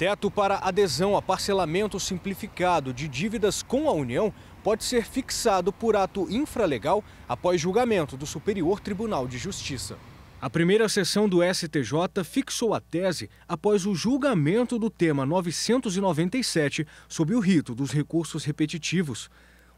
teto para adesão a parcelamento simplificado de dívidas com a União pode ser fixado por ato infralegal após julgamento do Superior Tribunal de Justiça. A primeira sessão do STJ fixou a tese após o julgamento do tema 997 sob o rito dos recursos repetitivos.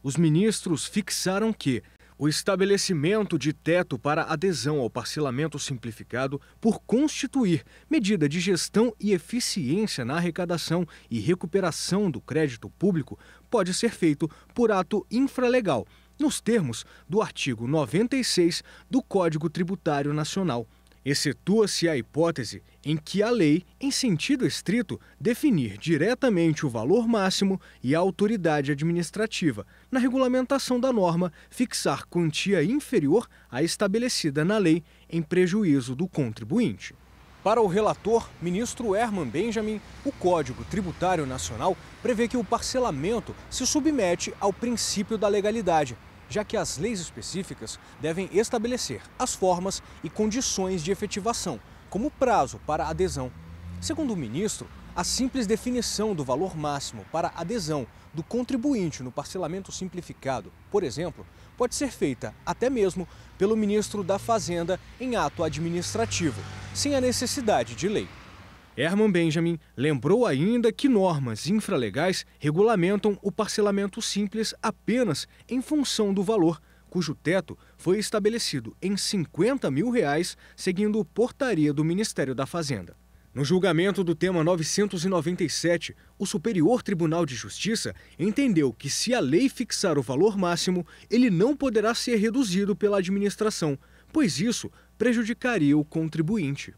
Os ministros fixaram que o estabelecimento de teto para adesão ao parcelamento simplificado por constituir medida de gestão e eficiência na arrecadação e recuperação do crédito público pode ser feito por ato infralegal, nos termos do artigo 96 do Código Tributário Nacional. Excetua-se a hipótese em que a lei, em sentido estrito, definir diretamente o valor máximo e a autoridade administrativa, na regulamentação da norma, fixar quantia inferior à estabelecida na lei, em prejuízo do contribuinte. Para o relator, ministro Herman Benjamin, o Código Tributário Nacional prevê que o parcelamento se submete ao princípio da legalidade já que as leis específicas devem estabelecer as formas e condições de efetivação, como prazo para adesão. Segundo o ministro, a simples definição do valor máximo para adesão do contribuinte no parcelamento simplificado, por exemplo, pode ser feita até mesmo pelo ministro da Fazenda em ato administrativo, sem a necessidade de lei. Herman Benjamin lembrou ainda que normas infralegais regulamentam o parcelamento simples apenas em função do valor, cujo teto foi estabelecido em 50 mil reais, seguindo portaria do Ministério da Fazenda. No julgamento do tema 997, o Superior Tribunal de Justiça entendeu que, se a lei fixar o valor máximo, ele não poderá ser reduzido pela administração, pois isso prejudicaria o contribuinte.